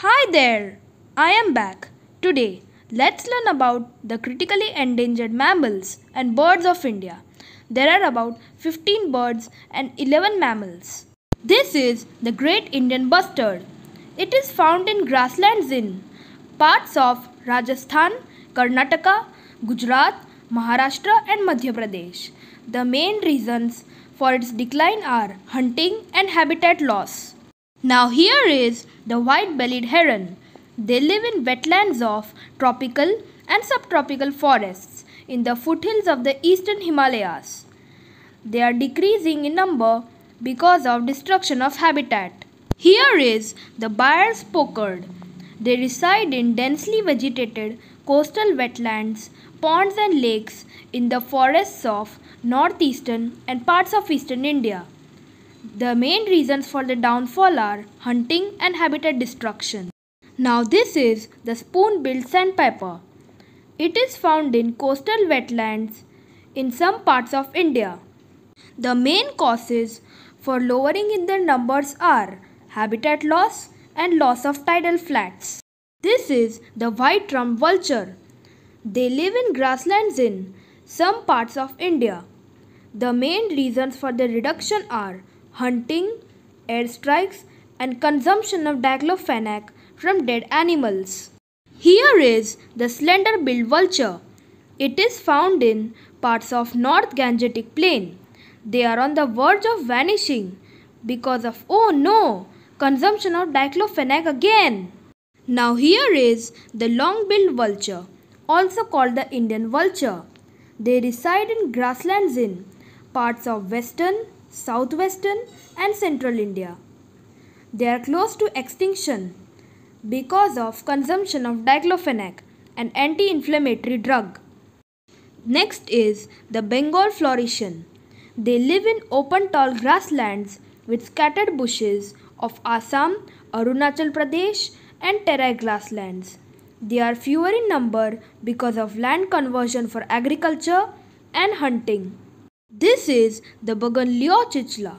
Hi there! I am back. Today, let's learn about the critically endangered mammals and birds of India. There are about 15 birds and 11 mammals. This is the great Indian bustard. It is found in grasslands in parts of Rajasthan, Karnataka, Gujarat, Maharashtra, and Madhya Pradesh. The main reasons for its decline are hunting and habitat loss. Now here is the white-bellied heron. They live in wetlands of tropical and subtropical forests in the foothills of the eastern Himalayas. They are decreasing in number because of destruction of habitat. Here is the Bayer's pochard. They reside in densely vegetated coastal wetlands, ponds and lakes in the forests of northeastern and parts of eastern India. The main reasons for the downfall are hunting and habitat destruction. Now this is the spoon-billed sandpiper. It is found in coastal wetlands in some parts of India. The main causes for lowering in the numbers are habitat loss and loss of tidal flats. This is the white drum vulture. They live in grasslands in some parts of India. The main reasons for the reduction are hunting, airstrikes, and consumption of diclofenac from dead animals. Here is the slender billed vulture. It is found in parts of North Gangetic Plain. They are on the verge of vanishing because of oh no, consumption of diclofenac again. Now here is the long-billed vulture, also called the Indian vulture. They reside in grasslands in parts of western southwestern and central India. They are close to extinction because of consumption of diclofenac, an anti-inflammatory drug. Next is the Bengal floration. They live in open tall grasslands with scattered bushes of Assam, Arunachal Pradesh and terrai grasslands. They are fewer in number because of land conversion for agriculture and hunting. This is the Bougainvillea chichla.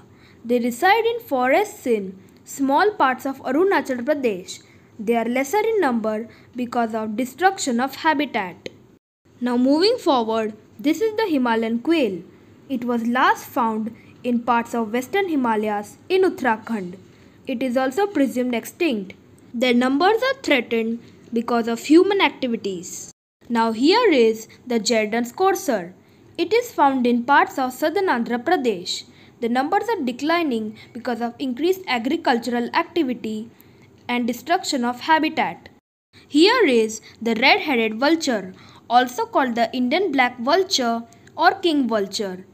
They reside in forests in small parts of Arunachal Pradesh. They are lesser in number because of destruction of habitat. Now moving forward, this is the Himalayan quail. It was last found in parts of western Himalayas in Uttarakhand. It is also presumed extinct. Their numbers are threatened because of human activities. Now here is the Jerdan's courser. It is found in parts of southern Andhra Pradesh. The numbers are declining because of increased agricultural activity and destruction of habitat. Here is the red headed vulture, also called the Indian black vulture or king vulture.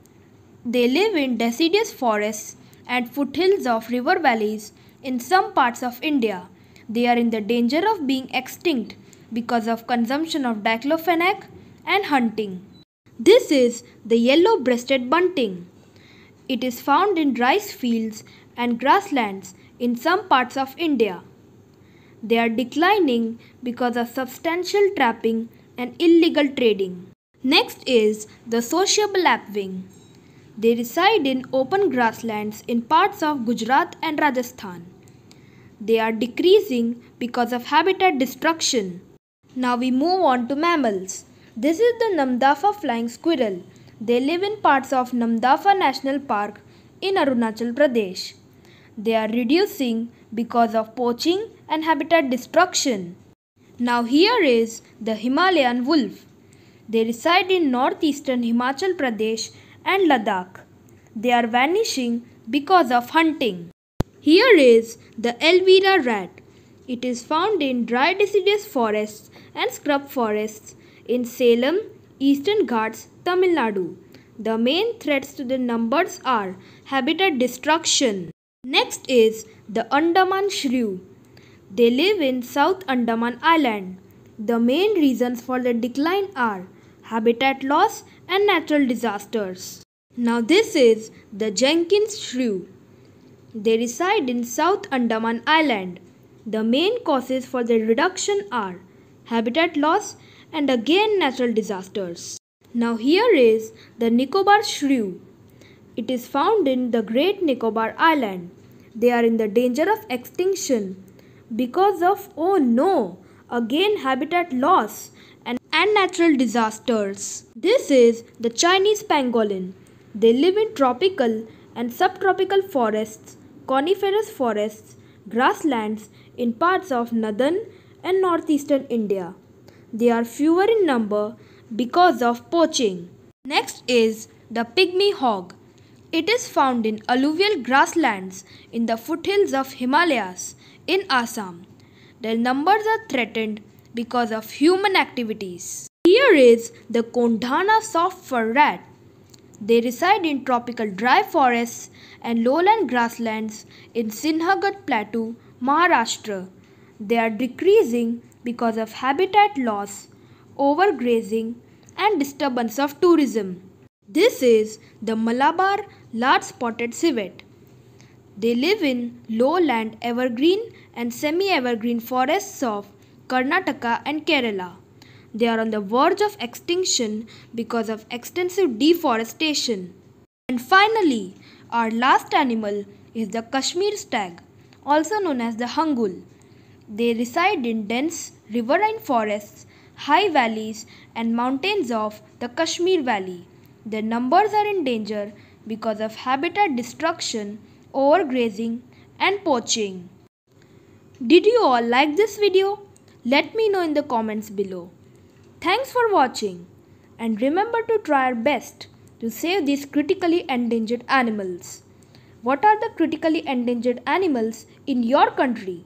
They live in deciduous forests and foothills of river valleys in some parts of India. They are in the danger of being extinct because of consumption of diclofenac and hunting. This is the yellow-breasted bunting. It is found in rice fields and grasslands in some parts of India. They are declining because of substantial trapping and illegal trading. Next is the sociable lapwing. They reside in open grasslands in parts of Gujarat and Rajasthan. They are decreasing because of habitat destruction. Now we move on to mammals. This is the Namdafa flying squirrel. They live in parts of Namdafa National Park in Arunachal Pradesh. They are reducing because of poaching and habitat destruction. Now here is the Himalayan wolf. They reside in northeastern Himachal Pradesh and Ladakh. They are vanishing because of hunting. Here is the Elvira rat. It is found in dry deciduous forests and scrub forests in Salem, Eastern Ghats, Tamil Nadu. The main threats to the numbers are habitat destruction. Next is the Andaman shrew. They live in South Andaman Island. The main reasons for the decline are habitat loss and natural disasters. Now this is the Jenkins shrew. They reside in South Andaman Island. The main causes for the reduction are habitat loss and again natural disasters. Now here is the Nicobar shrew. It is found in the Great Nicobar Island. They are in the danger of extinction because of oh no, again habitat loss and, and natural disasters. This is the Chinese pangolin. They live in tropical and subtropical forests, coniferous forests, grasslands in parts of northern and northeastern India. They are fewer in number because of poaching. Next is the pygmy hog. It is found in alluvial grasslands in the foothills of Himalayas in Assam. Their numbers are threatened because of human activities. Here is the Kondhana soft fur rat. They reside in tropical dry forests and lowland grasslands in Sinhagat Plateau, Maharashtra. They are decreasing because of habitat loss, overgrazing, and disturbance of tourism. This is the Malabar large spotted civet. They live in lowland evergreen and semi evergreen forests of Karnataka and Kerala. They are on the verge of extinction because of extensive deforestation. And finally, our last animal is the Kashmir stag, also known as the Hangul. They reside in dense riverine forests, high valleys, and mountains of the Kashmir Valley. Their numbers are in danger because of habitat destruction, overgrazing, and poaching. Did you all like this video? Let me know in the comments below. Thanks for watching and remember to try our best to save these critically endangered animals. What are the critically endangered animals in your country?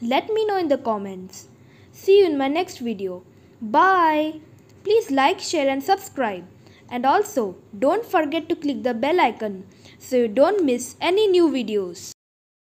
Let me know in the comments. See you in my next video. Bye. Please like, share and subscribe. And also, don't forget to click the bell icon so you don't miss any new videos.